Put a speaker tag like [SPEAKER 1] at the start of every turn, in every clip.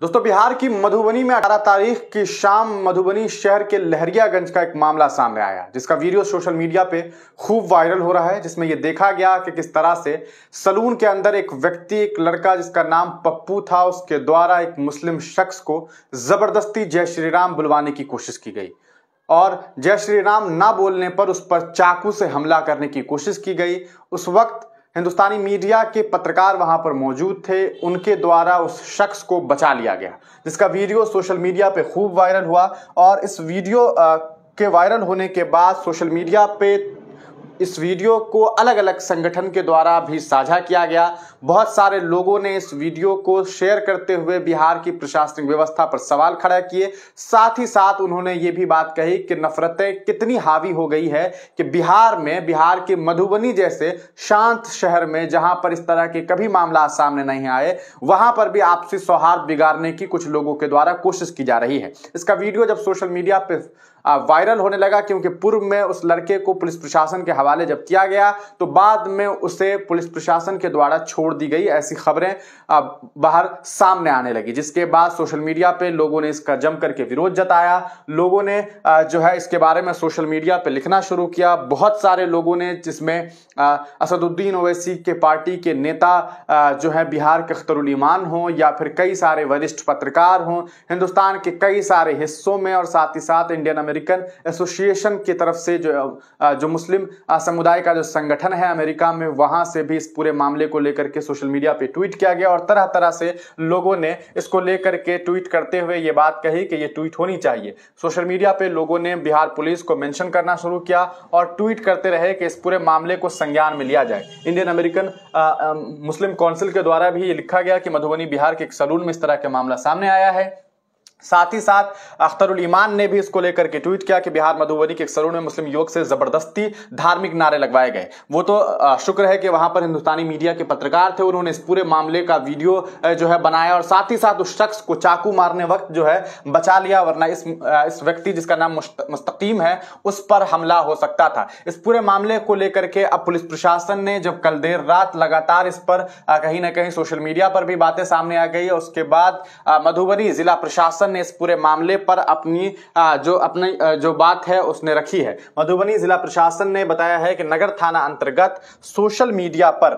[SPEAKER 1] दोस्तों बिहार की मधुबनी में 18 तारीख की शाम मधुबनी शहर के लहरियागंज का एक मामला सामने आया जिसका वीडियो सोशल मीडिया पे खूब वायरल हो रहा है जिसमें यह देखा गया कि किस तरह से सलून के अंदर एक व्यक्ति एक लड़का जिसका नाम पप्पू था उसके द्वारा एक मुस्लिम शख्स को जबरदस्ती जय श्री राम बुलवाने की कोशिश की गई और जय श्री राम ना बोलने पर उस पर चाकू से हमला करने की कोशिश की गई उस वक्त हिंदुस्तानी मीडिया के पत्रकार वहां पर मौजूद थे उनके द्वारा उस शख्स को बचा लिया गया जिसका वीडियो सोशल मीडिया पे खूब वायरल हुआ और इस वीडियो के वायरल होने के बाद सोशल मीडिया पे इस वीडियो को अलग अलग संगठन के द्वारा भी साझा किया गया बहुत सारे लोगों ने इस वीडियो को शेयर करते हुए बिहार की प्रशासनिक व्यवस्था पर सवाल खड़ा किए साथ ही साथ उन्होंने ये भी बात कही कि नफरतें कितनी हावी हो गई है कि बिहार में बिहार के मधुबनी जैसे शांत शहर में जहां पर इस तरह के कभी मामला सामने नहीं आए वहां पर भी आपसी सौहार्द बिगाड़ने की कुछ लोगों के द्वारा कोशिश की जा रही है इसका वीडियो जब सोशल मीडिया पर वायरल होने लगा क्योंकि पूर्व में उस लड़के को पुलिस प्रशासन के हवाले जब किया गया तो बाद में उसे पुलिस प्रशासन के द्वारा छोड़ दी गई ऐसी खबरें बाहर सामने आने लगी जिसके बाद सोशल मीडिया पे लोगों ने इसका जम करके विरोध जताया लोगों ने जो है इसके बारे में सोशल मीडिया पे लिखना शुरू किया बहुत सारे लोगों ने जिसमें असदुद्दीन ओवैसी के पार्टी के नेता जो है बिहार के अख्तरुलीमान हों या फिर कई सारे वरिष्ठ पत्रकार हों हिंदुस्तान के कई सारे हिस्सों में और साथ ही साथ इंडियन अमेरिकन एसोसिएशन की तरफ से जो जो मुस्लिम समुदाय का जो संगठन है अमेरिका में वहाँ से भी इस पूरे मामले को लेकर के सोशल मीडिया पर ट्वीट किया गया और तरह तरह से लोगों ने इसको लेकर के ट्वीट करते हुए ये बात कही कि ये ट्वीट होनी चाहिए सोशल मीडिया पर लोगों ने बिहार पुलिस को मैंशन करना शुरू किया और ट्वीट करते रहे कि इस पूरे मामले को संग... संज्ञान में लिया जाए इंडियन अमेरिकन मुस्लिम काउंसिल के द्वारा भी ये लिखा गया कि मधुबनी बिहार के एक सलून में इस तरह का मामला सामने आया है साथ ही साथ अख्तरुल ईमान ने भी इसको लेकर के ट्वीट किया कि बिहार मधुबनी के एक सरूण में मुस्लिम युवक से जबरदस्ती धार्मिक नारे लगवाए गए वो तो शुक्र है कि वहां पर हिंदुस्तानी मीडिया के पत्रकार थे उन्होंने इस पूरे मामले का वीडियो जो है बनाया और साथ ही साथ उस शख्स को चाकू मारने वक्त जो है बचा लिया वरना इस इस व्यक्ति जिसका नाम मुस्तकीम है उस पर हमला हो सकता था इस पूरे मामले को लेकर के अब पुलिस प्रशासन ने जब कल देर रात लगातार इस पर कहीं ना कहीं सोशल मीडिया पर भी बातें सामने आ गई उसके बाद मधुबनी जिला प्रशासन कमिश्नर ने इस पूरे मामले पर अपनी जो अपनी जो बात है उसने रखी है मधुबनी जिला प्रशासन ने बताया है कि नगर थाना अंतर्गत सोशल मीडिया पर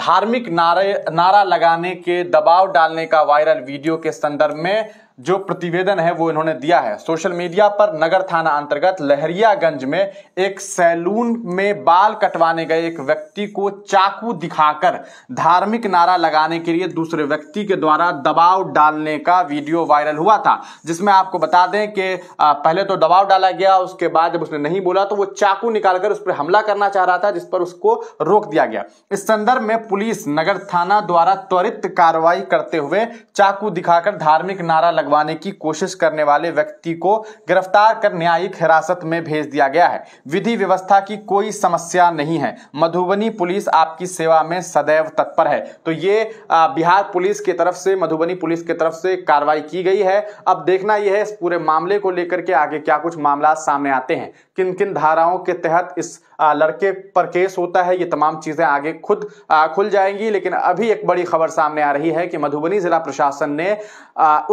[SPEAKER 1] धार्मिक नारे नारा लगाने के दबाव डालने का वायरल वीडियो के संदर्भ में जो प्रतिवेदन है वो इन्होंने दिया है सोशल मीडिया पर नगर थाना अंतर्गत लहरियागंज में एक सैलून में बाल कटवाने गए एक व्यक्ति को चाकू दिखाकर धार्मिक नारा लगाने के लिए दूसरे व्यक्ति के द्वारा दबाव डालने का वीडियो वायरल हुआ था जिसमें आपको बता दें कि पहले तो दबाव डाला गया उसके बाद जब उसने नहीं बोला तो वो चाकू निकालकर उस पर हमला करना चाह रहा था जिस पर उसको रोक दिया गया इस संदर्भ में पुलिस नगर थाना द्वारा त्वरित कार्रवाई करते हुए चाकू दिखाकर धार्मिक नारा लगा लगवाने की कोशिश करने वाले व्यक्ति को गिरफ्तार कर न्यायिक हिरासत में भेज दिया गया है विधि व्यवस्था की कोई समस्या नहीं है मधुबनी पुलिस आपकी सेवा में सदैव तत्पर है तो ये बिहार पुलिस की तरफ से मधुबनी पुलिस की तरफ से कार्रवाई की गई है अब देखना यह है इस पूरे मामले को लेकर के आगे क्या कुछ मामला सामने आते हैं किन किन धाराओं के तहत इस लड़के पर केस होता है ये तमाम चीजें आगे खुद खुल जाएंगी लेकिन अभी एक बड़ी खबर सामने आ रही है कि मधुबनी जिला प्रशासन ने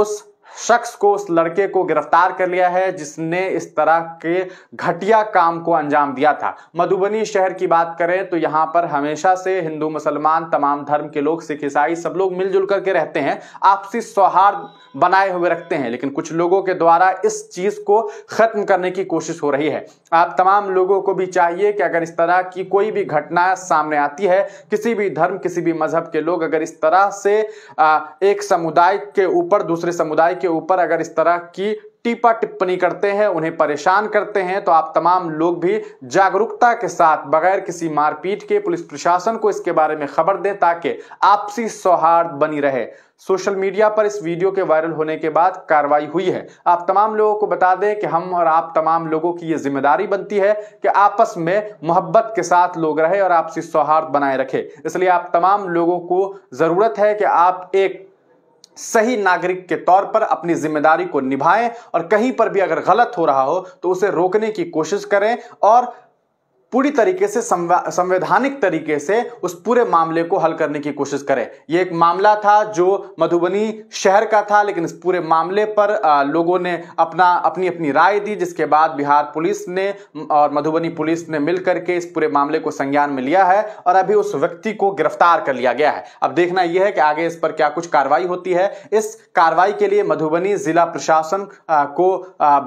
[SPEAKER 1] उस शख्स को उस लड़के को गिरफ्तार कर लिया है जिसने इस तरह के घटिया काम को अंजाम दिया था मधुबनी शहर की बात करें तो यहाँ पर हमेशा से हिंदू मुसलमान तमाम धर्म के लोग सिख ईसाई सब लोग मिलजुल करके रहते हैं आपसी सौहार्द बनाए हुए रखते हैं लेकिन कुछ लोगों के द्वारा इस चीज को खत्म करने की कोशिश हो रही है आप तमाम लोगों को भी चाहिए कि अगर इस तरह की कोई भी घटना सामने आती है किसी भी धर्म किसी भी मजहब के लोग अगर इस तरह से एक समुदाय के ऊपर दूसरे समुदाय के ऊपर अगर इस तरह की टीपा टिप्पणी करते हैं उन्हें परेशान करते हैं तो आप तमाम लोग भी जागरूकता के साथ बगैर किसी मारपीट के पुलिस प्रशासन को इसके बारे में खबर दें ताकि आपसी सौहार्द बनी रहे सोशल मीडिया पर इस वीडियो के वायरल होने के बाद कार्रवाई हुई है आप तमाम लोगों को बता दें कि हम और आप तमाम लोगों की ये जिम्मेदारी बनती है कि आपस में मोहब्बत के साथ लोग रहे और आपसी सौहार्द बनाए रखे इसलिए आप तमाम लोगों को ज़रूरत है कि आप एक सही नागरिक के तौर पर अपनी जिम्मेदारी को निभाएं और कहीं पर भी अगर गलत हो रहा हो तो उसे रोकने की कोशिश करें और पूरी तरीके से संवैधानिक तरीके से उस पूरे मामले को हल करने की कोशिश करे ये एक मामला था जो मधुबनी शहर का था लेकिन इस पूरे मामले पर लोगों ने अपना अपनी अपनी राय दी जिसके बाद बिहार पुलिस ने और मधुबनी पुलिस ने मिल करके इस पूरे मामले को संज्ञान में लिया है और अभी उस व्यक्ति को गिरफ्तार कर लिया गया है अब देखना यह है कि आगे इस पर क्या कुछ कार्रवाई होती है इस कार्रवाई के लिए मधुबनी जिला प्रशासन को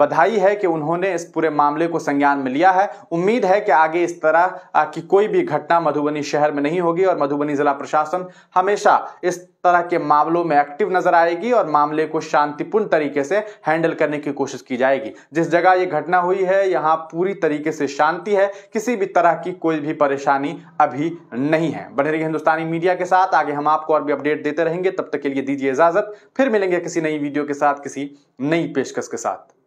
[SPEAKER 1] बधाई है कि उन्होंने इस पूरे मामले को संज्ञान में लिया है उम्मीद है कि आगे आगे इस तरह की कोई भी घटना मधुबनी शहर में नहीं होगी और मधुबनी जिला प्रशासन हमेशा इस तरह के मामलों में एक्टिव नजर आएगी और मामले को शांतिपूर्ण तरीके से हैंडल करने की कोशिश की जाएगी जिस जगह ये घटना हुई है यहाँ पूरी तरीके से शांति है किसी भी तरह की कोई भी परेशानी अभी नहीं है बने रहिए हिंदुस्तानी मीडिया के साथ आगे हम आपको और भी अपडेट देते रहेंगे तब तक के लिए दीजिए इजाजत फिर मिलेंगे किसी नई वीडियो के साथ किसी नई पेशकश के साथ